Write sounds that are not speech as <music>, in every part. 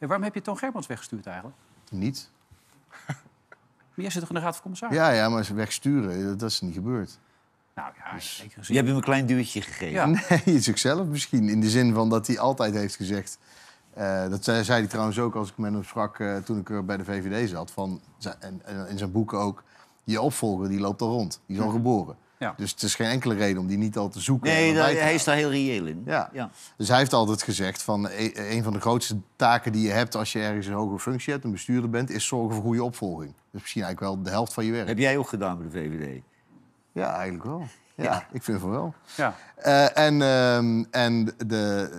En waarom heb je Toon Germans weggestuurd eigenlijk? Niet. <laughs> Maar jij zit toch in de Raad van Commissarissen? Ja, ja, maar ze wegsturen, eh, dat is niet gebeurd. Nou ja, dus- Je hebt hem een klein duwtje gegeven. Ja. <laughs> Nee, zelf misschien. In de zin van dat hij altijd heeft gezegd... Eh, dat zei, hij trouwens ook als ik met hem sprak uh, toen ik bij de VVD zat. Van, en, en in zijn boeken ook, je opvolger die loopt al rond. Die is al geboren. Ja. Dus het is geen enkele reden om die niet al te zoeken. Nee, hij is daar heel reëel in. Ja. Dus hij heeft altijd gezegd van e- e- een van de grootste taken die je hebt als je ergens een hogere functie hebt, een bestuurder bent, is zorgen voor goede opvolging. Dat is misschien eigenlijk wel de helft van je werk. Heb jij ook gedaan bij de VVD? Ja, eigenlijk wel. Ja, ik vind van wel. Ja. Eh, en ehm, en de,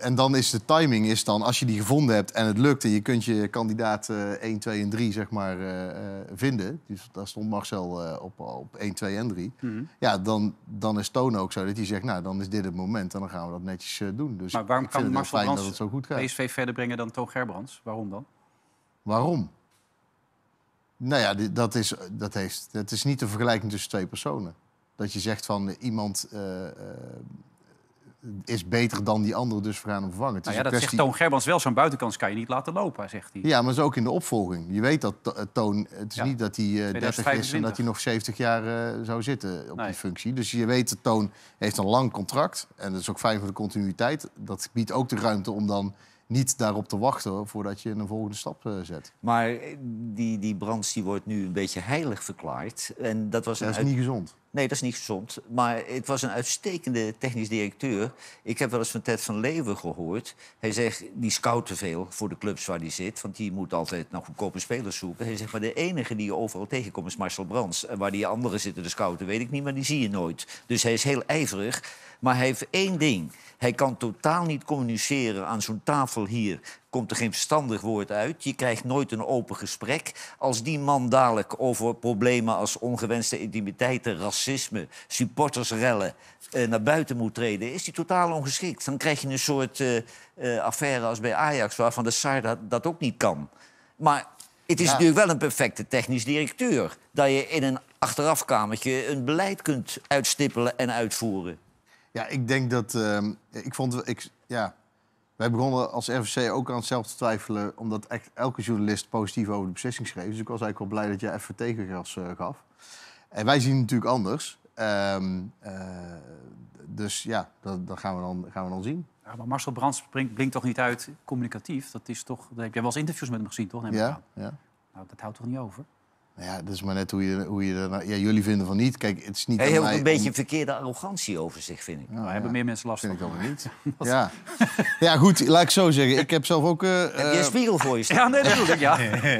en dan is de timing is dan, als je die gevonden hebt en het lukt... en je kunt je kandidaat uh, 1, 2 en 3 zeg maar, eh, eh, vinden... dus daar stond Marcel eh, op, op 1, 2 en 3... Mhm. ja, dan, dan is Toon ook zo dat hij zegt... nou, dan is dit het moment en dan gaan we dat netjes doen. Dus maar waarom kan Marcel Brands dat zo goed gaat. PSV verder brengen dan Toon Gerbrands? Waarom dan? Waarom? Nou ja, dat is, dat, heeft, dat is niet de vergelijking tussen twee personen. Dat je zegt van iemand is beter dan die andere, dus we gaan hem vervangen. Nou ja, dat zegt Toon Gerbans wel. Zo'n buitenkans kan je niet laten lopen, zegt hij. Ja, maar zo ook in de opvolging. Je weet dat eh, Toon... Het is niet dat hij 30 eh, is en dat hij nog 70 jaar eh, zou zitten op die functie. Dus je weet dat Toon heeft een lang contract. En dat is ook fijn voor de continuïteit. Dat biedt ook de ruimte om dan niet daarop te wachten voordat je een volgende stap eh, zet. Maar eh, die, die brand die wordt nu een beetje heilig verklaard. En dat was dat is niet gezond. Nee, dat is niet gezond. Maar het was een uitstekende technisch directeur. Ik heb wel eens van Ted van Leeuwen gehoord. Hij zegt, die scout te veel voor de clubs waar hij zit. Want die moet altijd nog goedkope spelers zoeken. Hij zegt, maar de enige die je overal tegenkomt is Marcel Brands. En waar die anderen zitten de scouten, weet ik niet, maar die zie je nooit. Dus hij is heel ijverig. Maar hij heeft één ding. Hij kan totaal niet communiceren aan zo'n tafel hier. Komt er geen verstandig woord uit. Je krijgt nooit een open gesprek. Als die man dadelijk over problemen als ongewenste intimiteiten, racisme, supportersrellen eh, naar buiten moet treden, is hij totaal ongeschikt. Dan krijg je een soort eh, eh, affaire als bij Ajax, waarvan de SAR dat, dat ook niet kan. Maar het is ja. natuurlijk wel een perfecte technisch directeur. Dat je in een achterafkamertje een beleid kunt uitstippelen en uitvoeren. Ja, ik denk dat. Ehm, ik vond. Ik, ja. Wij begonnen als RVC ook aan hetzelfde te twijfelen, omdat echt elke journalist positief over de beslissing schreef. Dus ik was eigenlijk wel blij dat jij even tegengas eh, gaf. En wij zien het natuurlijk anders. Um, dus ja, dat, dat, gaan, we dan, gaan we dan zien. maar Marcel Brands blinkt, toch niet uit communicatief? Dat is toch, dat heb jij wel eens interviews met hem gezien, toch? Neem ja, ja. Nou, dat houdt toch niet over? Ja, dat is maar net hoe je, hoe je Ja, jullie vinden van niet. Kijk, het is niet... Hij heeft een beetje verkeerde arrogantie over zich, vind ik. Nou, hebben meer mensen last van. Vind ik dan niet. <laughs> ja. ja, goed. Laat ik zo zeggen. Ik heb zelf ook... Eh, heb je een spiegel voor je <laughs> staan? Ja, nee, dat ik, ja. <laughs>